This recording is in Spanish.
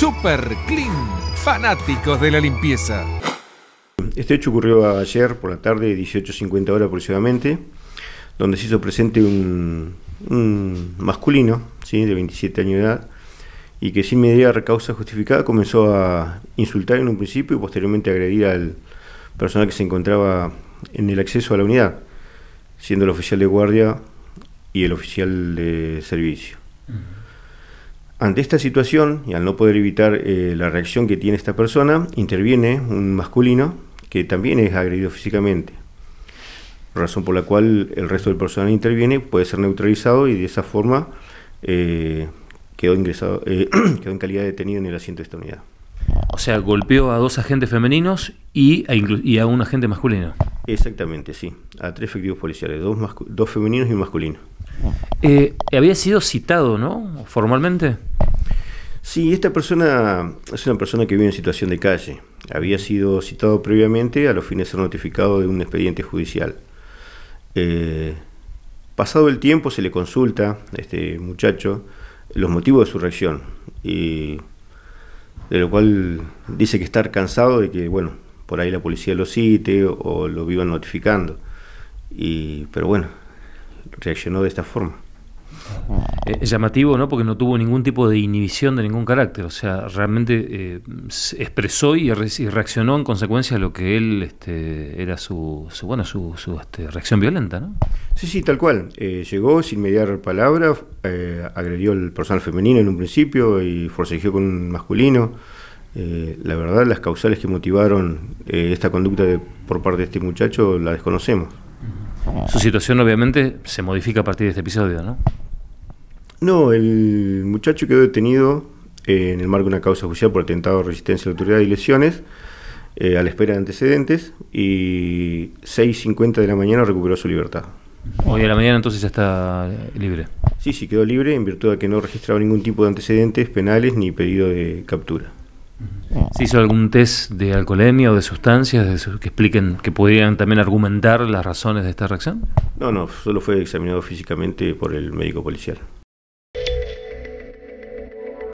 Super Clean, fanáticos de la limpieza. Este hecho ocurrió ayer por la tarde, 18.50 horas aproximadamente, donde se hizo presente un, masculino de 27 años de edad y que sin mediar causa justificada comenzó a insultar en un principio y posteriormente agredir al personal que se encontraba en el acceso a la unidad, siendo el oficial de guardia y el oficial de servicio. Ante esta situación y al no poder evitar eh, la reacción que tiene esta persona, interviene un masculino que también es agredido físicamente, razón por la cual el resto del personal interviene, puede ser neutralizado y de esa forma eh, quedó, ingresado, eh, quedó en calidad de detenido en el asiento de esta unidad. O sea, golpeó a dos agentes femeninos y a, un agente masculino. Exactamente, sí. A tres efectivos policiales, dos, dos femeninos y un masculino. había sido citado, ¿no? Formalmente. Sí, esta persona es una persona que vive en situación de calle. Había sido citado previamente a los fines de ser notificado de un expediente judicial. Eh, pasado el tiempo se le consulta a este muchacho los motivos de su reacción, y de lo cual dice que está cansado de que, bueno, por ahí la policía lo cite o, lo viva notificando. Y, pero bueno, reaccionó de esta forma. Eh, es llamativo, ¿no? Porque no tuvo ningún tipo de inhibición de ningún carácter. O sea, realmente eh, expresó y, reaccionó en consecuencia a lo que él este, era su, su bueno su, este, reacción violenta, ¿no? Sí, sí, tal cual. Eh, llegó sin mediar palabra, agredió al personal femenino en un principio y forcejeó con un masculino. la verdad, las causales que motivaron esta conducta por parte de este muchacho la desconocemos. Su situación obviamente se modifica a partir de este episodio, ¿no? No, el muchacho quedó detenido eh, en el marco de una causa judicial por atentado, resistencia a la autoridad y lesiones, eh, a la espera de antecedentes, y 6.50 de la mañana recuperó su libertad. Hoy a la mañana entonces ya está libre. Sí, sí, quedó libre en virtud de que no registraba ningún tipo de antecedentes penales ni pedido de captura. ¿Se hizo algún test de alcoholemia o de sustancias que expliquen, que podrían también argumentar las razones de esta reacción? No, no, solo fue examinado físicamente por el médico policial.